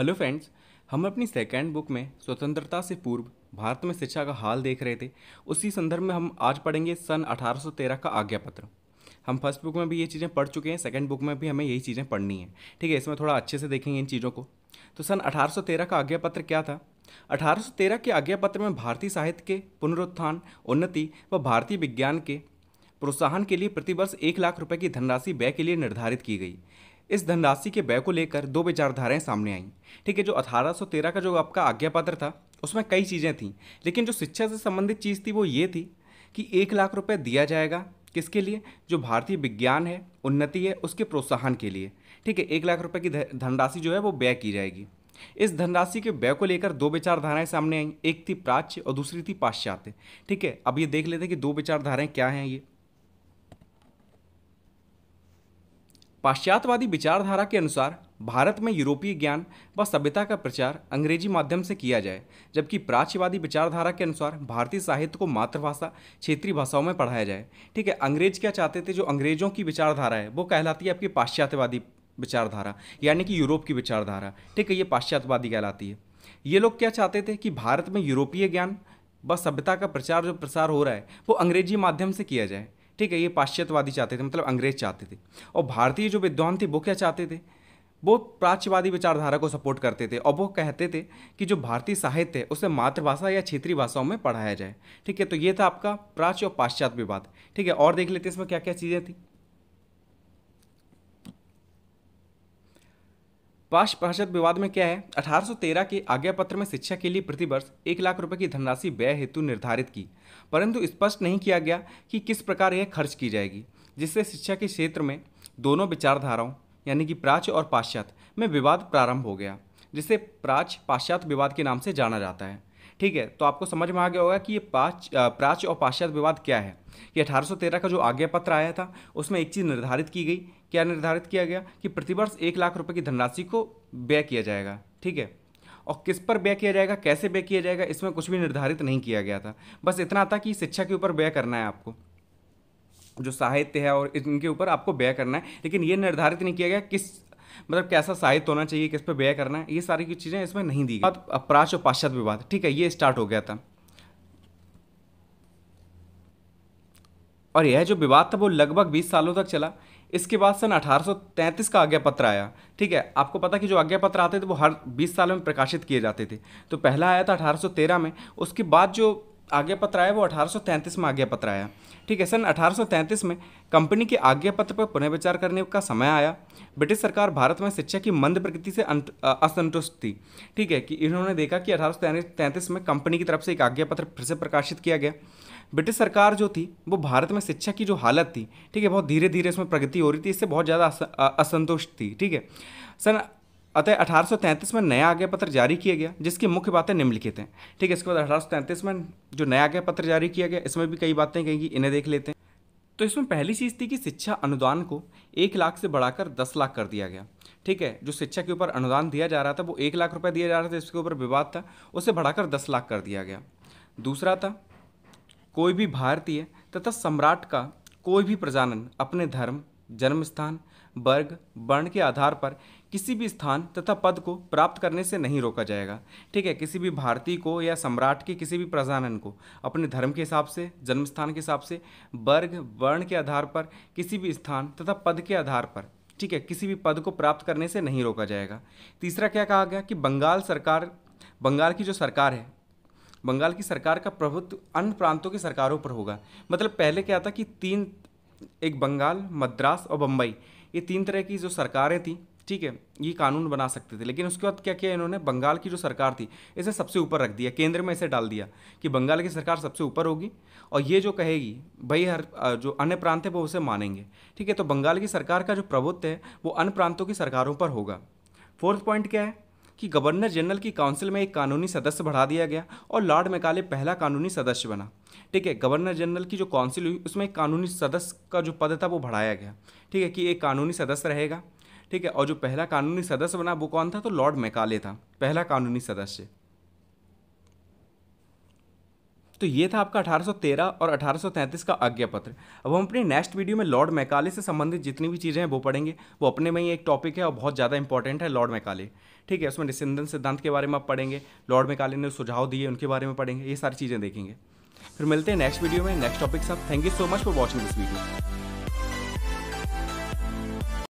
hello friends हम अपनी second book में स्वतंत्रता से पूर्व भारत में शिक्षा का हाल देख रहे थे उसी संदर्भ में हम आज पढ़ेंगे सन 1813 का आज्ञा पत्र हम फर्स्ट बुक में भी ये चीज़ें पढ़ चुके हैं सेकेंड बुक में भी हमें यही चीज़ें पढ़नी है ठीक है इसमें थोड़ा अच्छे से देखेंगे इन चीज़ों को तो सन 1813 का आज्ञा पत्र क्या था 1813 के आज्ञा पत्र में भारतीय साहित्य के पुनरुत्थान उन्नति व भारतीय विज्ञान के प्रोत्साहन के लिए प्रतिवर्ष एक लाख रुपए की धनराशि व्यय के लिए निर्धारित की गई इस धनराशि के व्यय को लेकर दो विचारधाराएं सामने आईं ठीक है जो 1813 का जो आपका आज्ञा पत्र था उसमें कई चीज़ें थीं लेकिन जो शिक्षा से संबंधित चीज़ थी वो ये थी कि एक लाख रुपये दिया जाएगा किसके लिए जो भारतीय विज्ञान है उन्नति है उसके प्रोत्साहन के लिए ठीक है एक लाख रुपये की धनराशि जो है वो व्यय की जाएगी इस धनराशि के व्यय को लेकर दो विचारधाराएं सामने आई एक थी प्राच्य और दूसरी थी पाश्चात्य ठीक है अब ये देख लेते हैं कि दो विचारधाराएं क्या हैं ये पाश्चात्यवादी विचारधारा के अनुसार भारत में यूरोपीय ज्ञान व सभ्यता का प्रचार अंग्रेजी माध्यम से किया जाए जबकि प्राच्यवादी विचारधारा के अनुसार भारतीय साहित्य को मातृभाषा क्षेत्रीय भाषाओं में पढ़ाया जाए ठीक है अंग्रेज क्या चाहते थे जो अंग्रेजों की विचारधारा है वो कहलाती है आपकी पाश्चात्यवादी विचारधारा यानी कि यूरोप की विचारधारा ठीक है ये पाश्चात्यवादी कहलाती है ये लोग क्या चाहते थे कि भारत में यूरोपीय ज्ञान व सभ्यता का प्रचार जो प्रसार हो रहा है वो अंग्रेजी माध्यम से किया जाए ठीक है ये पाश्चात्यवादी चाहते थे मतलब अंग्रेज चाहते थे और भारतीय जो विद्वान थे वो क्या चाहते थे वो प्राच्यवादी विचारधारा को सपोर्ट करते थे और वो कहते थे कि जो भारतीय साहित्य है उसे मातृभाषा या क्षेत्रीय भाषाओं में पढ़ाया जाए ठीक है तो ये था आपका प्राच्य और पाश्चात्य विवाद ठीक है और देख लेते हैं इसमें क्या क्या चीज़ें थी पाश पार्षद विवाद में क्या है 1813 के आज्ञा पत्र में शिक्षा के लिए प्रतिवर्ष एक लाख रुपए की धनराशि व्यय हेतु निर्धारित की परंतु स्पष्ट नहीं किया गया कि किस प्रकार यह खर्च की जाएगी जिससे शिक्षा के क्षेत्र में दोनों विचारधाराओं यानी कि प्राच्य और पाश्चात्य में विवाद प्रारंभ हो गया जिसे प्राच्य पाश्चात्य विवाद के नाम से जाना जाता है ठीक है तो आपको समझ में आ गया होगा कि ये पाच प्राच्य और पाश्चात्य विवाद क्या है कि 1813 का जो आज्ञा पत्र आया था उसमें एक चीज़ निर्धारित की गई क्या निर्धारित किया गया कि प्रतिवर्ष एक लाख रुपए की धनराशि को व्यय किया जाएगा ठीक है और किस पर व्यय किया जाएगा कैसे व्यय किया जाएगा इसमें कुछ भी निर्धारित नहीं किया गया था बस इतना था कि शिक्षा के ऊपर व्यय करना है आपको जो साहित्य है और इनके ऊपर आपको व्यय करना है लेकिन ये निर्धारित नहीं किया गया किस मतलब कैसा साहित्य होना चाहिए किस पर व्यय करना है ये सारी की चीज़ें इसमें नहीं दी गई अपराश और पाश्चात विवाद ठीक है ये स्टार्ट हो गया था और यह जो विवाद था वो लगभग 20 सालों तक चला इसके बाद सन 1833 का आज्ञा पत्र आया ठीक है आपको पता कि जो आज्ञा पत्र आते थे वो हर 20 साल में प्रकाशित किए जाते थे तो पहला आया था 1813 में उसके बाद जो आज्ञा पत्र आया वो 1833 में आज्ञा पत्र आया ठीक है सन 1833 में कंपनी के आज्ञा पत्र पर पुनर्विचार करने का समय आया ब्रिटिश सरकार भारत में शिक्षा की मंद प्रकृति से असंतुष्ट थी ठीक है कि इन्होंने देखा कि अठारह में कंपनी की तरफ से एक आज्ञा पत्र फिर से प्रकाशित किया गया ब्रिटिश सरकार जो थी वो भारत में शिक्षा की जो हालत थी ठीक है बहुत धीरे धीरे इसमें प्रगति हो रही थी इससे बहुत ज़्यादा असंतुष्ट थी ठीक है सन अतः अठारह में नया आज्ञा पत्र जारी किया गया जिसकी मुख्य बातें निम्नलिखित हैं ठीक है इसके बाद अठारह में जो नया आज्ञा पत्र जारी किया गया इसमें भी कई बातें कहेंगी इन्हें देख लेते हैं तो इसमें पहली चीज़ थी कि शिक्षा अनुदान को एक लाख से बढ़ाकर दस लाख कर दिया गया ठीक है जो शिक्षा के ऊपर अनुदान दिया जा रहा था वो एक लाख रुपये दिया जा रहा था इसके ऊपर विवाद था उसे बढ़ाकर दस लाख कर दिया गया दूसरा था कोई भी भारतीय तथा सम्राट का कोई भी प्रजानन अपने धर्म जन्म स्थान वर्ग वर्ण के आधार पर किसी भी स्थान तथा पद को प्राप्त करने से नहीं रोका जाएगा ठीक है किसी भी भारतीय को या सम्राट के किसी भी प्रजानन को अपने धर्म के हिसाब से जन्म स्थान के हिसाब से वर्ग वर्ण के आधार पर किसी भी स्थान तथा पद के आधार पर ठीक है किसी भी पद को प्राप्त करने से नहीं रोका जाएगा तीसरा क्या कहा गया कि बंगाल सरकार बंगाल की जो सरकार है बंगाल की सरकार का प्रभुत्व अन्य प्रांतों की सरकारों पर होगा मतलब पहले क्या था कि तीन एक बंगाल मद्रास और बम्बई ये तीन तरह की जो सरकारें थी ठीक है ये कानून बना सकते थे लेकिन उसके बाद क्या किया इन्होंने बंगाल की जो सरकार थी इसे सबसे ऊपर रख दिया केंद्र में इसे डाल दिया कि बंगाल की सरकार सबसे ऊपर होगी और ये जो कहेगी भाई हर जो अन्य प्रांत है वो उसे मानेंगे ठीक है तो बंगाल की सरकार का जो प्रभुत्व है वो अन्य प्रांतों की सरकारों पर होगा फोर्थ पॉइंट क्या है कि गवर्नर जनरल की काउंसिल में एक कानूनी सदस्य बढ़ा दिया गया और लॉर्ड मैकाले पहला कानूनी सदस्य बना ठीक है गवर्नर जनरल की जो काउंसिल हुई उसमें एक कानूनी सदस्य का जो पद था वो बढ़ाया गया ठीक है कि एक कानूनी सदस्य रहेगा ठीक है और जो पहला कानूनी सदस्य बना वो कौन था तो लॉर्ड मैकाले था पहला कानूनी सदस्य तो ये था आपका 1813 और 1833 का आज्ञा पत्र अब हम अपने नेक्स्ट वीडियो में लॉर्ड मैकाले से संबंधित जितनी भी चीज़ें हैं वो पढ़ेंगे वो अपने में ही एक टॉपिक है और बहुत ज़्यादा इंपॉर्टेंट है लॉर्ड मैकाले ठीक है उसमें निस्यंदन सिद्धांत के बारे में आप पढ़ेंगे लॉर्ड मेकाले ने सुझाव दिए उनके बारे में पढ़ेंगे ये सारी चीज़ें देखेंगे फिर मिलते हैं नेक्स्ट वीडियो में नेक्स्ट टॉपिक साहब thank you so much for watching this video